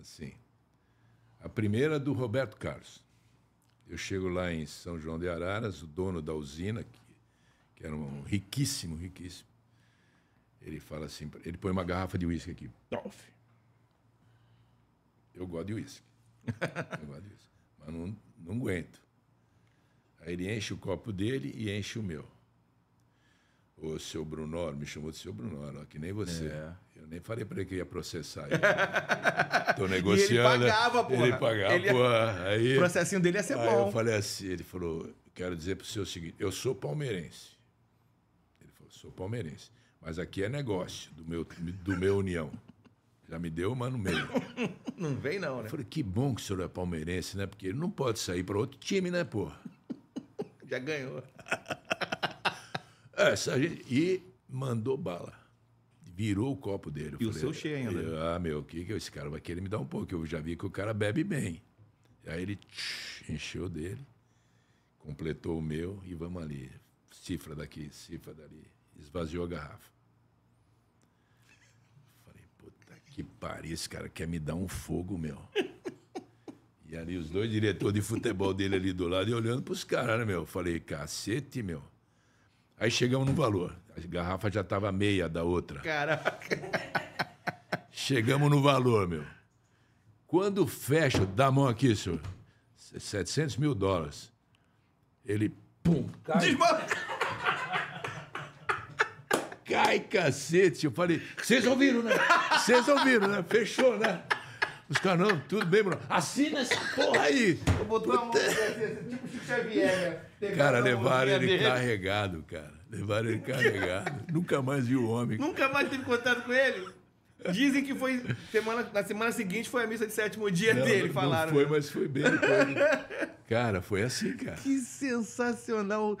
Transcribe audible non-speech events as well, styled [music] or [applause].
assim. A primeira é do Roberto Carlos. Eu chego lá em São João de Araras, o dono da usina, que, que era um riquíssimo, riquíssimo. Ele fala assim, ele põe uma garrafa de uísque aqui. Dolph. Eu gosto de uísque. [laughs] Eu gosto de uísque. Mas não, não aguento. Aí ele enche o copo dele e enche o meu o seu Brunor, me chamou de seu Brunor, que nem você. É. Eu nem falei para ele que ia processar [laughs] ele. Tô negociando. ele pagava, pô. Ele pagava, ele Aí, o processinho dele ia ser bom. eu falei assim, ele falou, quero dizer para o senhor o seguinte, eu sou palmeirense. Ele falou, sou palmeirense. Mas aqui é negócio do meu, do meu União. Já me deu, mano não meio. [laughs] não vem não, né? Eu falei, que bom que o senhor é palmeirense, né? Porque ele não pode sair para outro time, né, pô Já ganhou. É, e mandou bala. Virou o copo dele. Eu e falei, o seu cheio ainda. Eu, né? ah, meu, o que, que esse cara vai querer me dar um pouco? Eu já vi que o cara bebe bem. Aí ele tch, encheu dele, completou o meu e vamos ali. Cifra daqui, cifra dali. Esvaziou a garrafa. Falei, puta que pariu, esse cara quer me dar um fogo, meu. E ali os dois diretores de futebol dele ali do lado e olhando pros caras, né, meu? Falei, cacete, meu. Aí chegamos no valor. A garrafa já estava meia da outra. Caraca! Chegamos no valor, meu. Quando fecha, dá a mão aqui, senhor. 700 mil dólares. Ele, pum, cai. Desma... cai, cacete. Eu falei, vocês ouviram, né? Vocês ouviram, né? Fechou, né? Os caras, não, tudo bem, Bruno. Assina essa porra aí. Eu botar uma mão né? tipo Chico Xavier, né? Cara, levaram né? ele dele. carregado, cara. Levaram ele carregado. Nunca mais vi o homem. Nunca mais teve contato com ele? Dizem que foi semana, na semana seguinte foi a missa de sétimo dia não, dele, não falaram. foi, né? mas foi bem. cara, foi assim, cara. Que sensacional.